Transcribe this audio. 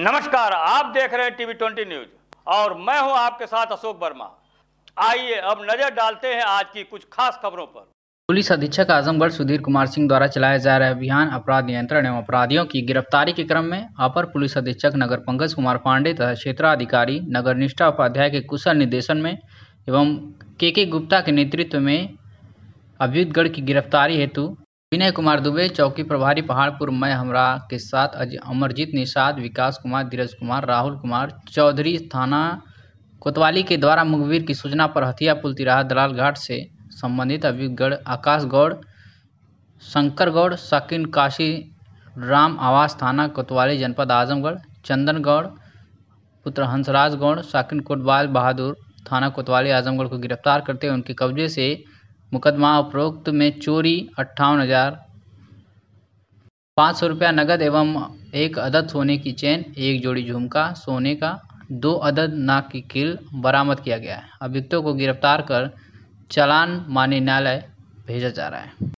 नमस्कार आप देख रहे हैं टीवी ट्वेंटी न्यूज और मैं हूं आपके साथ अशोक वर्मा आइए अब नजर डालते हैं आज की कुछ खास खबरों पर पुलिस अधीक्षक आजमगढ़ सुधीर कुमार सिंह द्वारा चलाया जा रहा अभियान अपराध नियंत्रण एवं अपराधियों की गिरफ्तारी के क्रम में अपर पुलिस अधीक्षक नगर पंकज कुमार पांडे तथा क्षेत्राधिकारी नगर निष्ठा उपाध्याय के कुशल निर्देशन में एवं के के गुप्ता के नेतृत्व में अभ्युतगढ़ की गिरफ्तारी हेतु विनय कुमार दुबे चौकी प्रभारी पहाड़पुर मैं हमरा के साथ अमरजीत निषाद विकास कुमार धीरज कुमार राहुल कुमार चौधरी थाना कोतवाली के द्वारा मुखबिर की सूचना पर हथिया पुल तिराहा दलाल घाट से संबंधित अभिगढ़ आकाश गौड़ शंकर गौड़ शकिन काशी राम आवास थाना कोतवाली जनपद आजमगढ़ चंदन गौड़ पुत्र हंसराज गौड़ शकिन कोटवाल बहादुर थाना कोतवाली आजमगढ़ को गिरफ्तार करते हुए उनके कब्जे से मुकदमा उपरोक्त में चोरी अट्ठावन हज़ार पाँच सौ रुपया नगद एवं एक अदद सोने की चेन एक जोड़ी झुमका सोने का दो अदद नाक की किल बरामद किया गया है अभियुक्तों को गिरफ्तार कर चालान मान्य न्यायालय भेजा जा रहा है